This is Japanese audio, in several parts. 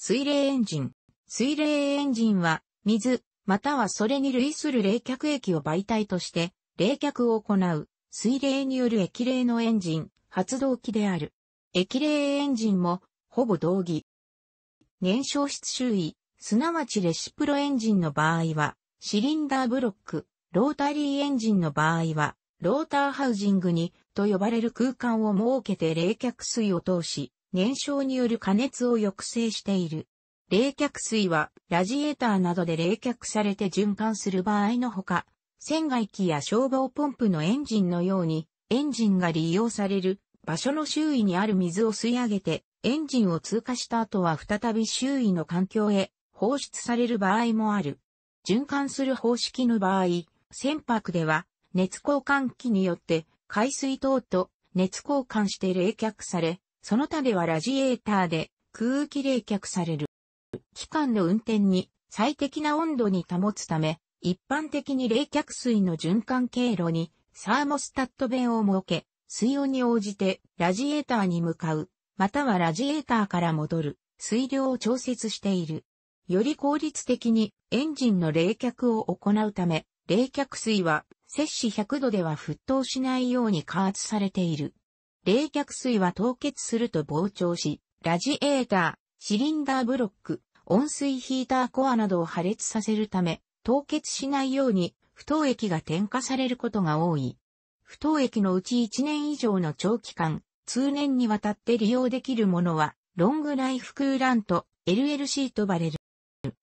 水冷エンジン。水冷エンジンは、水、またはそれに類する冷却液を媒体として、冷却を行う、水冷による液冷のエンジン、発動機である。液冷エンジンも、ほぼ同義。燃焼室周囲、すなわちレシプロエンジンの場合は、シリンダーブロック、ロータリーエンジンの場合は、ローターハウジングに、と呼ばれる空間を設けて冷却水を通し、燃焼による加熱を抑制している。冷却水はラジエーターなどで冷却されて循環する場合のほか、船外機や消防ポンプのエンジンのように、エンジンが利用される場所の周囲にある水を吸い上げて、エンジンを通過した後は再び周囲の環境へ放出される場合もある。循環する方式の場合、船舶では熱交換機によって海水等と熱交換して冷却され、その他ではラジエーターで空気冷却される。機関の運転に最適な温度に保つため、一般的に冷却水の循環経路にサーモスタット弁を設け、水温に応じてラジエーターに向かう、またはラジエーターから戻る水量を調節している。より効率的にエンジンの冷却を行うため、冷却水は摂氏100度では沸騰しないように加圧されている。冷却水は凍結すると膨張し、ラジエーター、シリンダーブロック、温水ヒーターコアなどを破裂させるため、凍結しないように不凍液が添加されることが多い。不凍液のうち1年以上の長期間、通年にわたって利用できるものは、ロングライフクーラント、LLC と呼ばれる。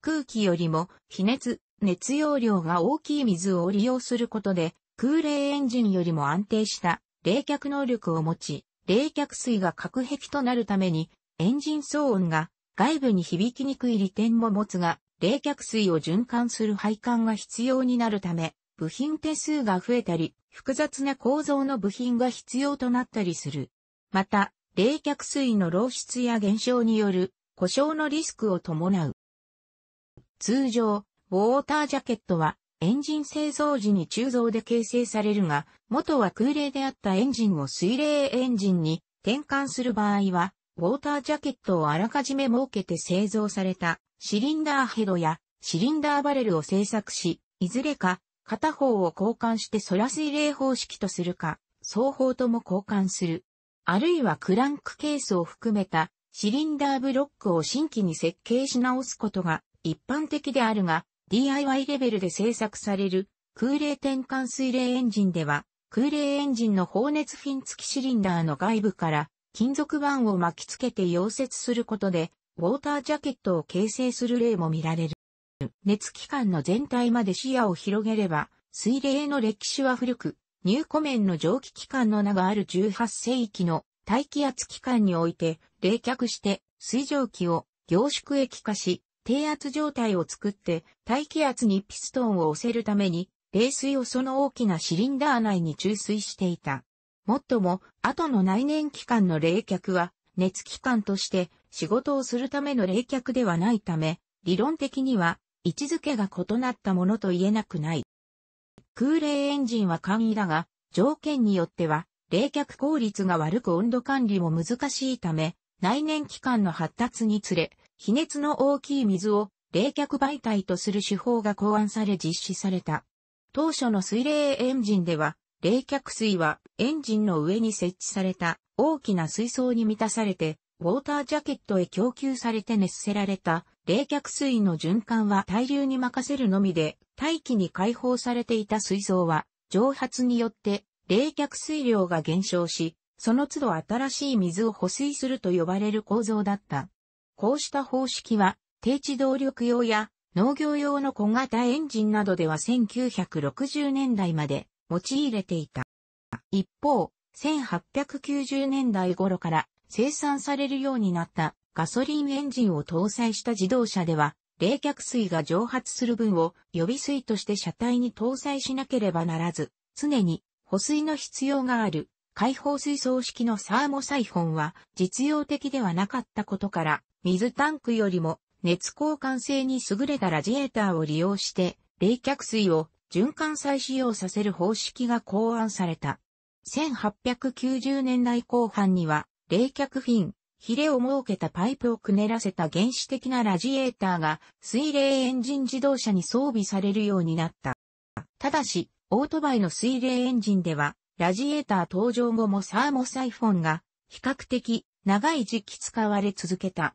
空気よりも、比熱、熱容量が大きい水を利用することで、空冷エンジンよりも安定した冷却能力を持ち、冷却水が隔壁となるために、エンジン騒音が外部に響きにくい利点も持つが、冷却水を循環する配管が必要になるため、部品手数が増えたり、複雑な構造の部品が必要となったりする。また、冷却水の漏出や減少による故障のリスクを伴う。通常、ウォータージャケットはエンジン製造時に鋳造で形成されるが、元は空冷であったエンジンを水冷エンジンに転換する場合は、ウォータージャケットをあらかじめ設けて製造されたシリンダーヘドやシリンダーバレルを製作し、いずれか片方を交換して空水冷方式とするか、双方とも交換する。あるいはクランクケースを含めたシリンダーブロックを新規に設計し直すことが一般的であるが、DIY レベルで製作される空冷転換水冷エンジンでは、空冷エンジンの放熱フィン付きシリンダーの外部から金属板を巻き付けて溶接することで、ウォータージャケットを形成する例も見られる。熱機関の全体まで視野を広げれば、水冷の歴史は古く、入庫面の蒸気機関の名がある18世紀の大気圧機関において冷却して水蒸気を凝縮液化し、低圧状態を作って大気圧にピストンを押せるために冷水をその大きなシリンダー内に注水していた。もっとも、後の内燃機関の冷却は熱機関として仕事をするための冷却ではないため、理論的には位置づけが異なったものと言えなくない。空冷エンジンは簡易だが、条件によっては冷却効率が悪く温度管理も難しいため、内燃機関の発達につれ、比熱の大きい水を冷却媒体とする手法が考案され実施された。当初の水冷エンジンでは、冷却水はエンジンの上に設置された大きな水槽に満たされて、ウォータージャケットへ供給されて熱せられた冷却水の循環は対流に任せるのみで、大気に解放されていた水槽は、蒸発によって冷却水量が減少し、その都度新しい水を保水すると呼ばれる構造だった。こうした方式は、低地動力用や農業用の小型エンジンなどでは1960年代まで用いれていた。一方、1890年代頃から生産されるようになったガソリンエンジンを搭載した自動車では、冷却水が蒸発する分を予備水として車体に搭載しなければならず、常に保水の必要がある開放水槽式のサーモサイフォンは実用的ではなかったことから、水タンクよりも熱交換性に優れたラジエーターを利用して冷却水を循環再使用させる方式が考案された。1890年代後半には冷却フィン、ヒレを設けたパイプをくねらせた原始的なラジエーターが水冷エンジン自動車に装備されるようになった。ただし、オートバイの水冷エンジンでは、ラジエーター登場後もサーモサイフォンが比較的長い時期使われ続けた。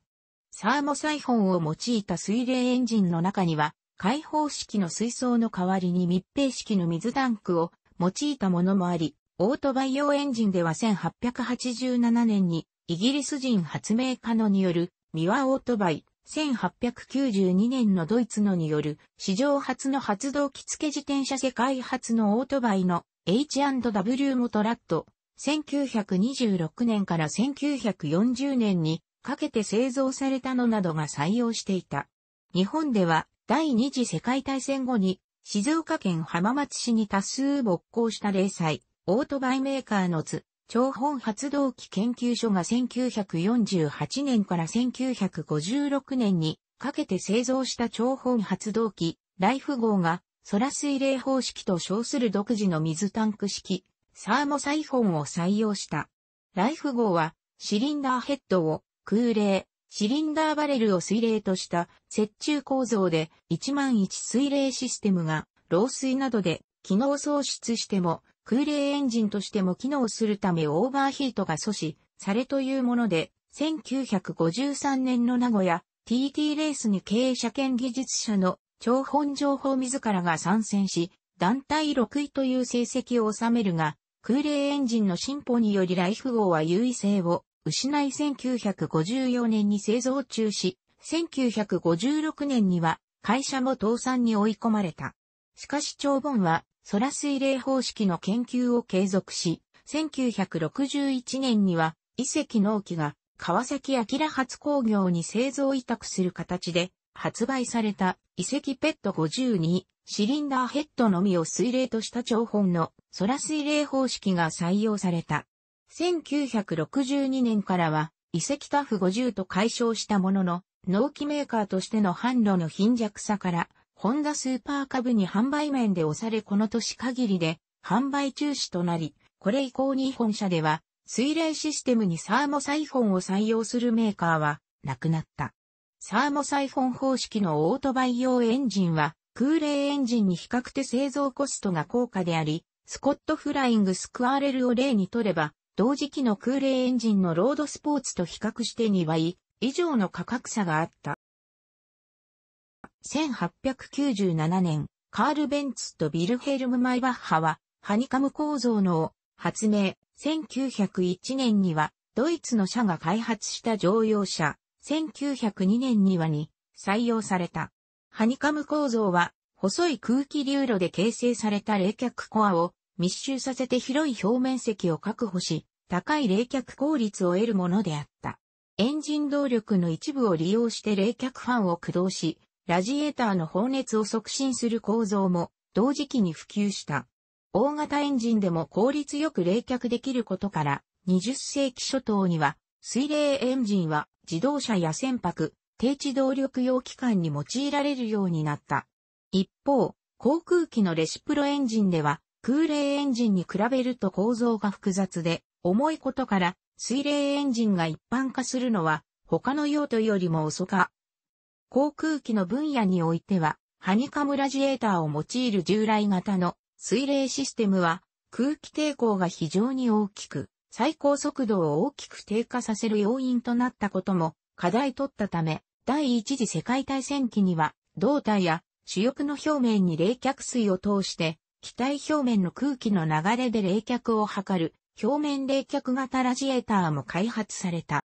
サーモサイフォンを用いた水冷エンジンの中には、開放式の水槽の代わりに密閉式の水タンクを用いたものもあり、オートバイ用エンジンでは1887年にイギリス人発明家のによるミワオートバイ、1892年のドイツのによる史上初の発動機付自転車世界初のオートバイの H&W モトラット、1926年から1940年にかけて製造されたのなどが採用していた。日本では第二次世界大戦後に静岡県浜松市に多数没効した零細、オートバイメーカーの図、長本発動機研究所が1948年から1956年にかけて製造した長本発動機、ライフ号が空水冷方式と称する独自の水タンク式、サーモサイフォンを採用した。ライフ号はシリンダーヘッドを空冷、シリンダーバレルを水冷とした雪中構造で1万1水冷システムが漏水などで機能喪失しても空冷エンジンとしても機能するためオーバーヒートが阻止されというもので1953年の名古屋 TT レースに経営者兼技術者の張本情報自らが参戦し団体6位という成績を収めるが空冷エンジンの進歩によりライフ号は優位性を失い1954年に製造中止、1956年には会社も倒産に追い込まれた。しかし長本はソラ水冷方式の研究を継続し、1961年には遺跡納期が川崎明発工業に製造委託する形で発売された遺跡ペット52シリンダーヘッドのみを水冷とした長本のソラ水冷方式が採用された。1962年からは、遺跡タフ50と解消したものの、納期メーカーとしての販路の貧弱さから、ホンダスーパー株に販売面で押されこの年限りで、販売中止となり、これ以降に本社では、水冷システムにサーモサイフォンを採用するメーカーは、なくなった。サーモサイフォン方式のオートバイ用エンジンは、空冷エンジンに比較的製造コストが高価であり、スコットフライングスクアレルを例にとれば、同時期の空冷エンジンのロードスポーツと比較して2倍以上の価格差があった。1897年、カール・ベンツとビルヘルム・マイバッハは、ハニカム構造のを発明。1901年には、ドイツの社が開発した乗用車。1902年にはに採用された。ハニカム構造は、細い空気流路で形成された冷却コアを密集させて広い表面積を確保し、高い冷却効率を得るものであった。エンジン動力の一部を利用して冷却ファンを駆動し、ラジエーターの放熱を促進する構造も同時期に普及した。大型エンジンでも効率よく冷却できることから、20世紀初頭には水冷エンジンは自動車や船舶、低地動力用機関に用いられるようになった。一方、航空機のレシプロエンジンでは空冷エンジンに比べると構造が複雑で、重いことから、水冷エンジンが一般化するのは、他の用途よりも遅か。航空機の分野においては、ハニカムラジエーターを用いる従来型の水冷システムは、空気抵抗が非常に大きく、最高速度を大きく低下させる要因となったことも課題取ったため、第一次世界大戦期には、胴体や主翼の表面に冷却水を通して、機体表面の空気の流れで冷却を図る表面冷却型ラジエーターも開発された。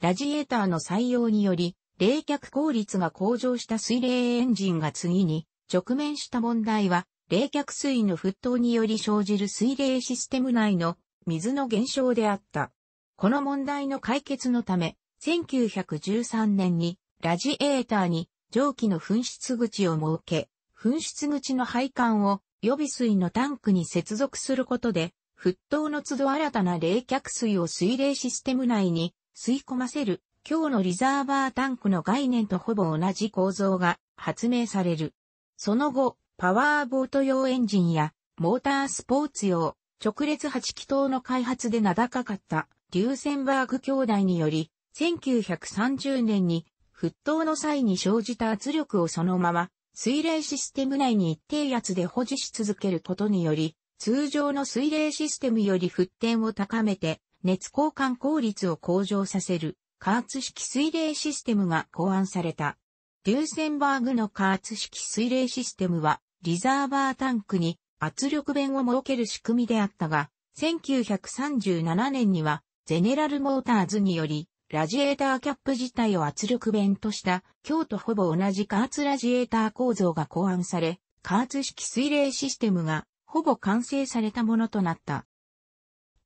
ラジエーターの採用により、冷却効率が向上した水冷エンジンが次に直面した問題は、冷却水の沸騰により生じる水冷システム内の水の減少であった。この問題の解決のため、1913年にラジエーターに蒸気の噴出口を設け、噴出口の配管を予備水のタンクに接続することで沸騰の都度新たな冷却水を水冷システム内に吸い込ませる、今日のリザーバータンクの概念とほぼ同じ構造が発明される。その後、パワーボート用エンジンやモータースポーツ用直列8気筒の開発で名高かったリューセンバーグ兄弟により、1930年に沸騰の際に生じた圧力をそのまま水冷システム内に一定圧で保持し続けることにより、通常の水冷システムより沸点を高めて、熱交換効率を向上させる、加圧式水冷システムが考案された。デューセンバーグの加圧式水冷システムは、リザーバータンクに圧力弁を設ける仕組みであったが、1937年には、ゼネラルモーターズにより、ラジエーターキャップ自体を圧力弁とした、今日とほぼ同じ加圧ラジエーター構造が考案され、加圧式水冷システムがほぼ完成されたものとなった。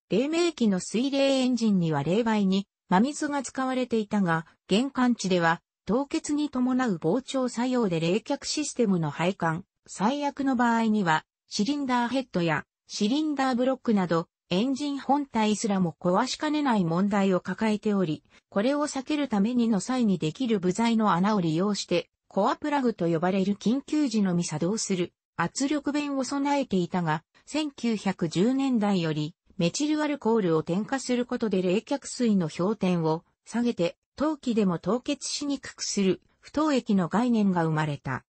黎明期の水冷エンジンには冷媒に真水が使われていたが、玄関地では凍結に伴う膨張作用で冷却システムの配管、最悪の場合にはシリンダーヘッドやシリンダーブロックなどエンジン本体すらも壊しかねない問題を抱えており、これを避けるためにの際にできる部材の穴を利用して、コアプラグと呼ばれる緊急時のみ作動する圧力弁を備えていたが、1910年代より、メチルアルコールを添加することで冷却水の氷点を下げて、陶器でも凍結しにくくする不凍液の概念が生まれた。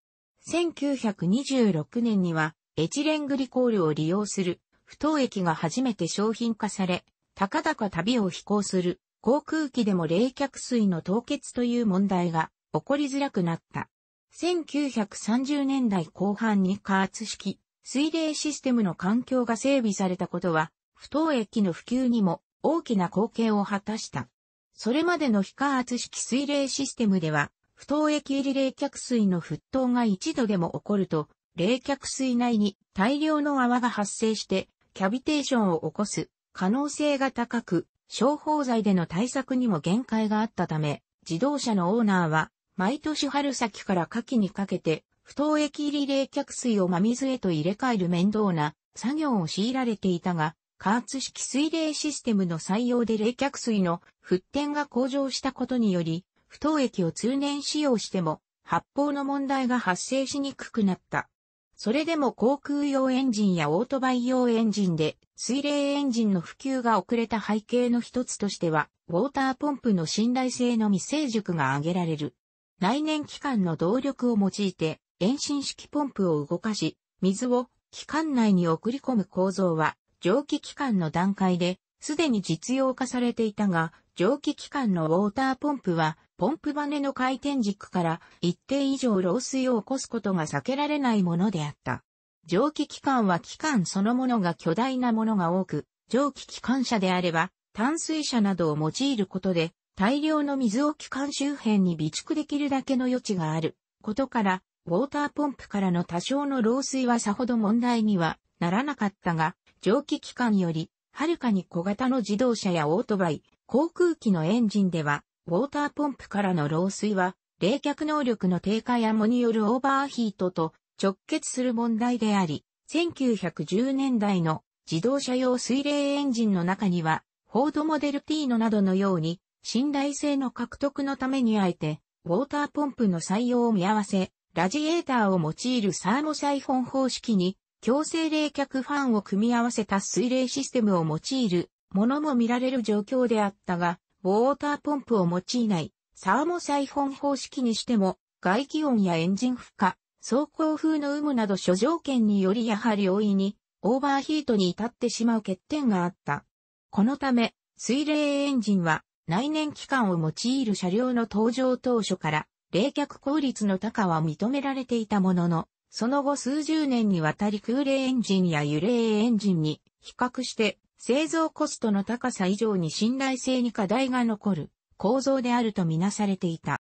1926年にはエチレングリコールを利用する不凍液が初めて商品化され、高々旅を飛行する航空機でも冷却水の凍結という問題が起こりづらくなった。1930年代後半に加圧式水冷システムの環境が整備されたことは、不凍液の普及にも大きな貢献を果たした。それまでの非加圧式水冷システムでは、不凍液入り冷却水の沸騰が一度でも起こると、冷却水内に大量の泡が発生してキャビテーションを起こす可能性が高く、消耗剤での対策にも限界があったため、自動車のオーナーは毎年春先から夏季にかけて、不凍液入り冷却水を真水へと入れ替える面倒な作業を強いられていたが、加圧式水冷システムの採用で冷却水の沸点が向上したことにより、不凍液を通年使用しても発泡の問題が発生しにくくなった。それでも航空用エンジンやオートバイ用エンジンで水冷エンジンの普及が遅れた背景の一つとしては、ウォーターポンプの信頼性の未成熟が挙げられる。内燃機関の動力を用いて遠心式ポンプを動かし、水を機関内に送り込む構造は蒸気機関の段階で、すでに実用化されていたが、蒸気機関のウォーターポンプは、ポンプバネの回転軸から一定以上漏水を起こすことが避けられないものであった。蒸気機関は機関そのものが巨大なものが多く、蒸気機関車であれば、淡水車などを用いることで大量の水を機関周辺に備蓄できるだけの余地があることから、ウォーターポンプからの多少の漏水はさほど問題にはならなかったが、蒸気機関より、はるかに小型の自動車やオートバイ、航空機のエンジンでは、ウォーターポンプからの漏水は、冷却能力の低下やもによるオーバーヒートと直結する問題であり、1910年代の自動車用水冷エンジンの中には、フォードモデル T のなどのように、信頼性の獲得のためにあえて、ウォーターポンプの採用を見合わせ、ラジエーターを用いるサーモサイフォン方式に、強制冷却ファンを組み合わせた水冷システムを用いるものも見られる状況であったが、ウォーターポンプを用いないサーモサイフォン方式にしても、外気温やエンジン負荷、走行風の有無など諸条件によりやはり容易にオーバーヒートに至ってしまう欠点があった。このため、水冷エンジンは内燃機関を用いる車両の登場当初から冷却効率の高は認められていたものの、その後数十年にわたり空冷エンジンや油冷エンジンに比較して製造コストの高さ以上に信頼性に課題が残る構造であるとみなされていた。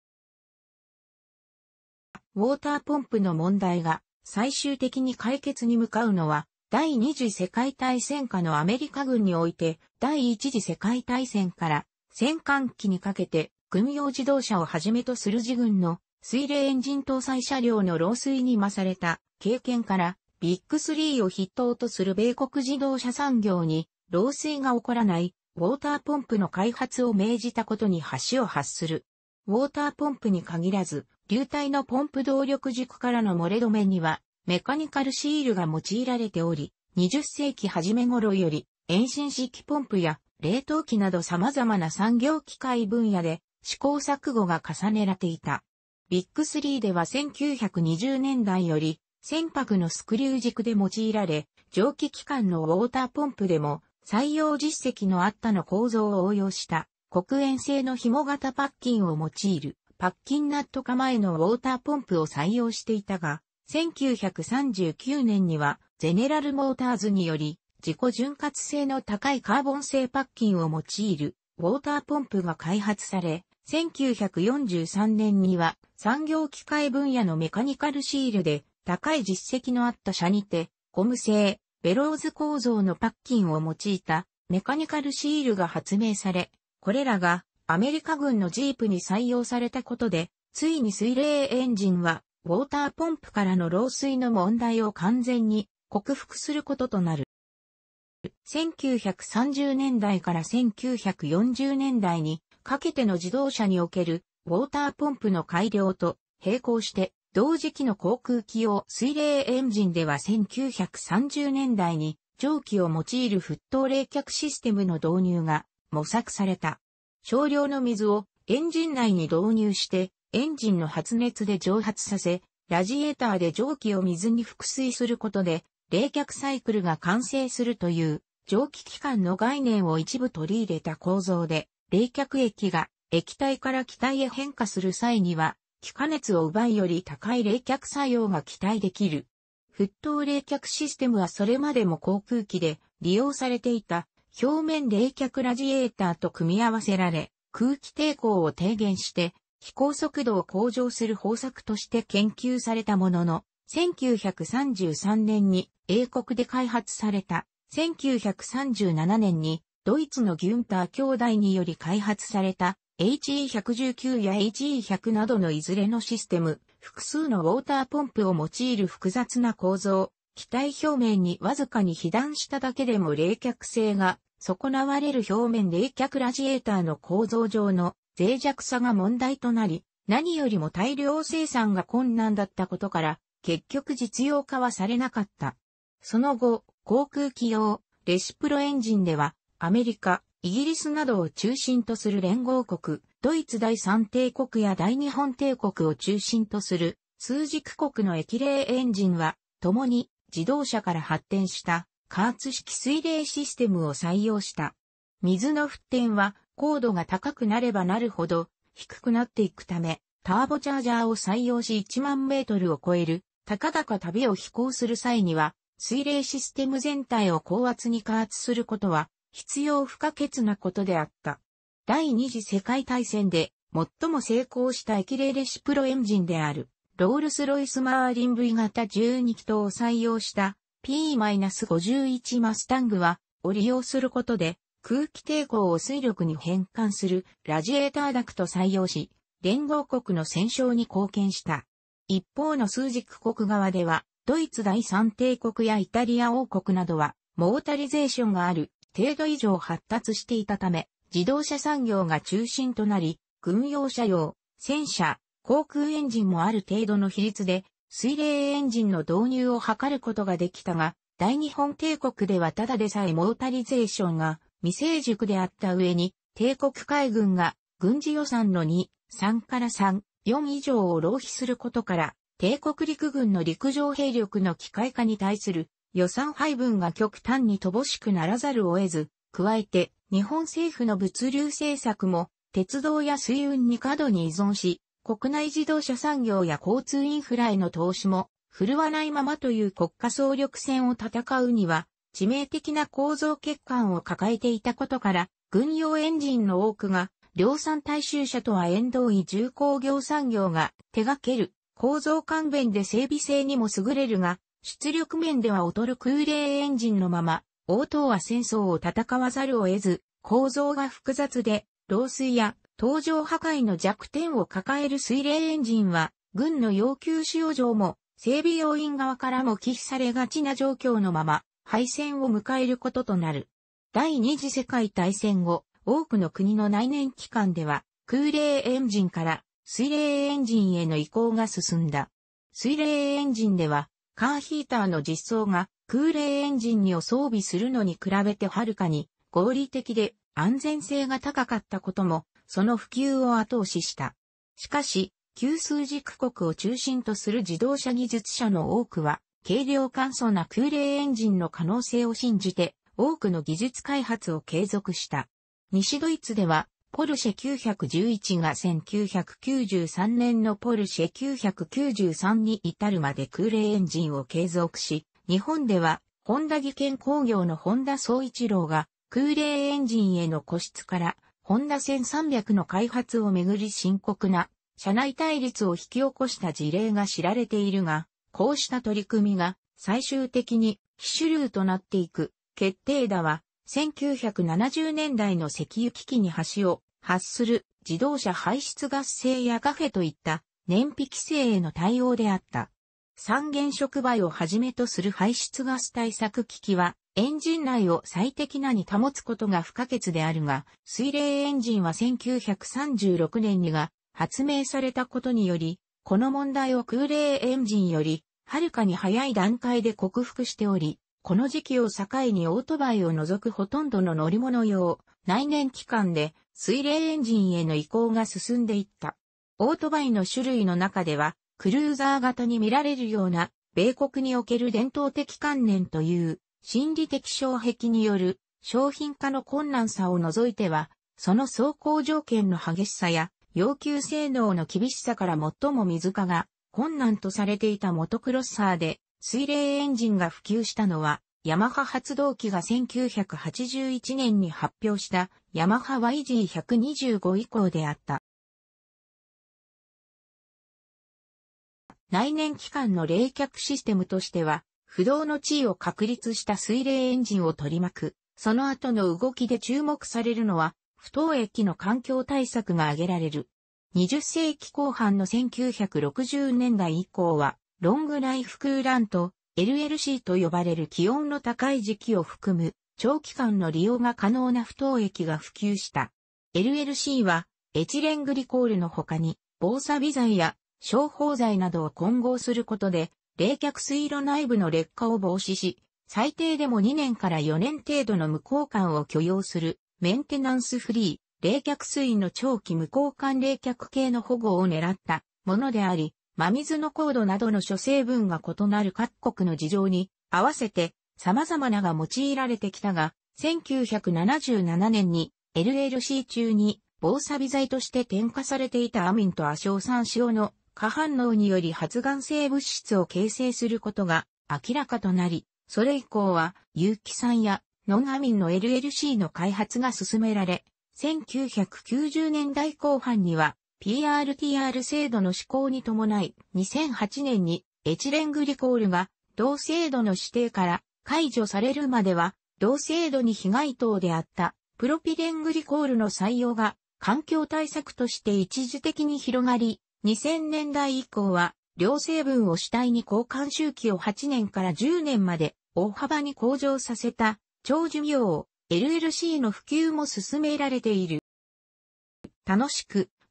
ウォーターポンプの問題が最終的に解決に向かうのは第二次世界大戦下のアメリカ軍において第一次世界大戦から戦艦機にかけて軍用自動車をはじめとする自軍の水冷エンジン搭載車両の漏水に増された経験からビッグスリーを筆頭とする米国自動車産業に漏水が起こらないウォーターポンプの開発を命じたことに橋を発する。ウォーターポンプに限らず、流体のポンプ動力軸からの漏れ止めには、メカニカルシールが用いられており、20世紀初め頃より、遠心式ポンプや冷凍機など様々な産業機械分野で試行錯誤が重ねられていた。ビッグスリーでは1920年代より船舶のスクリュー軸で用いられ、蒸気機関のウォーターポンプでも採用実績のあったの構造を応用した黒煙製の紐型パッキンを用いるパッキンナット構えのウォーターポンプを採用していたが、1939年にはゼネラルモーターズにより自己潤滑性の高いカーボン製パッキンを用いるウォーターポンプが開発され、1943年には産業機械分野のメカニカルシールで高い実績のあった社にて、ゴム製、ベローズ構造のパッキンを用いたメカニカルシールが発明され、これらがアメリカ軍のジープに採用されたことで、ついに水冷エンジンはウォーターポンプからの漏水の問題を完全に克服することとなる。1930年代から1940年代にかけての自動車におけるウォーターポンプの改良と並行して同時期の航空機用水冷エンジンでは1930年代に蒸気を用いる沸騰冷却システムの導入が模索された。少量の水をエンジン内に導入してエンジンの発熱で蒸発させ、ラジエーターで蒸気を水に複水することで冷却サイクルが完成するという蒸気機関の概念を一部取り入れた構造で、冷却液が液体から気体へ変化する際には、気化熱を奪いより高い冷却作用が期待できる。沸騰冷却システムはそれまでも航空機で利用されていた表面冷却ラジエーターと組み合わせられ、空気抵抗を低減して飛行速度を向上する方策として研究されたものの、1933年に英国で開発された、1937年にドイツのギュンター兄弟により開発された HE119 や HE100 などのいずれのシステム、複数のウォーターポンプを用いる複雑な構造、機体表面にわずかに被弾しただけでも冷却性が損なわれる表面冷却ラジエーターの構造上の脆弱さが問題となり、何よりも大量生産が困難だったことから、結局実用化はされなかった。その後、航空機用、レシプロエンジンでは、アメリカ、イギリスなどを中心とする連合国、ドイツ第三帝国や第日本帝国を中心とする数軸国の液冷エンジンは、共に自動車から発展した加圧式水冷システムを採用した。水の沸点は高度が高くなればなるほど低くなっていくため、ターボチャージャーを採用し1万メートルを超える高々旅を飛行する際には、水冷システム全体を高圧に加圧することは必要不可欠なことであった。第二次世界大戦で最も成功した液冷レシプロエンジンである、ロールスロイスマーリン V 型12気筒を採用した P-51 マスタングは、を利用することで空気抵抗を水力に変換するラジエーターダクト採用し、連合国の戦勝に貢献した。一方の数軸国側では、ドイツ第三帝国やイタリア王国などは、モータリゼーションがある程度以上発達していたため、自動車産業が中心となり、軍用車用、戦車、航空エンジンもある程度の比率で、水冷エンジンの導入を図ることができたが、大日本帝国ではただでさえモータリゼーションが未成熟であった上に、帝国海軍が軍事予算の2、3から3 4以上を浪費することから、帝国陸軍の陸上兵力の機械化に対する予算配分が極端に乏しくならざるを得ず、加えて日本政府の物流政策も鉄道や水運に過度に依存し、国内自動車産業や交通インフラへの投資も振るわないままという国家総力戦を戦うには、致命的な構造欠陥を抱えていたことから、軍用エンジンの多くが量産大衆車とは縁遠い重工業産業が手掛ける構造関弁で整備性にも優れるが、出力面では劣る空冷エンジンのまま、応答は戦争を戦わざるを得ず、構造が複雑で、漏水や搭乗破壊の弱点を抱える水冷エンジンは、軍の要求使用上も、整備要員側からも忌避されがちな状況のまま、敗戦を迎えることとなる。第二次世界大戦後、多くの国の内燃機関では、空冷エンジンから水冷エンジンへの移行が進んだ。水冷エンジンでは、カーヒーターの実装が空冷エンジンにを装備するのに比べてはるかに合理的で安全性が高かったことも、その普及を後押しした。しかし、旧数軸国を中心とする自動車技術者の多くは、軽量簡素な空冷エンジンの可能性を信じて、多くの技術開発を継続した。西ドイツでは、ポルシェ911が1993年のポルシェ993に至るまで空冷エンジンを継続し、日本では、ホンダ技研工業のホンダ総一郎が、空冷エンジンへの個室から、ホンダ1300の開発をめぐり深刻な、社内対立を引き起こした事例が知られているが、こうした取り組みが、最終的に、機種流となっていく、決定打は、1970年代の石油危機に橋を発する自動車排出ガス製やカフェといった燃費規制への対応であった。三原触媒をはじめとする排出ガス対策機器は、エンジン内を最適なに保つことが不可欠であるが、水冷エンジンは1936年にが発明されたことにより、この問題を空冷エンジンより、はるかに早い段階で克服しており、この時期を境にオートバイを除くほとんどの乗り物用、内燃機関で水冷エンジンへの移行が進んでいった。オートバイの種類の中では、クルーザー型に見られるような、米国における伝統的観念という、心理的障壁による商品化の困難さを除いては、その走行条件の激しさや、要求性能の厳しさから最も水化が困難とされていたモトクロッサーで、水冷エンジンが普及したのは、ヤマハ発動機が1981年に発表したヤマハ YG125 以降であった。内燃機関の冷却システムとしては、不動の地位を確立した水冷エンジンを取り巻く、その後の動きで注目されるのは、不凍液の環境対策が挙げられる。20世紀後半の1960年代以降は、ロングライフクーラント、LLC と呼ばれる気温の高い時期を含む長期間の利用が可能な不凍液が普及した。LLC はエチレングリコールの他に防サビ剤や消泡剤などを混合することで冷却水路内部の劣化を防止し、最低でも2年から4年程度の無効管を許容するメンテナンスフリー、冷却水の長期無効管冷却系の保護を狙ったものであり、真水の高度などの諸成分が異なる各国の事情に合わせて様々なが用いられてきたが、1977年に LLC 中に防サビ剤として添加されていたアミンとアショウ酸塩の過反応により発がん性物質を形成することが明らかとなり、それ以降は有機酸やノンアミンの LLC の開発が進められ、1990年代後半には PRTR 制度の施行に伴い、2008年にエチレングリコールが同制度の指定から解除されるまでは、同制度に被害等であったプロピレングリコールの採用が環境対策として一時的に広がり、2000年代以降は両成分を主体に交換周期を8年から10年まで大幅に向上させた長寿命を LLC の普及も進められている。楽しく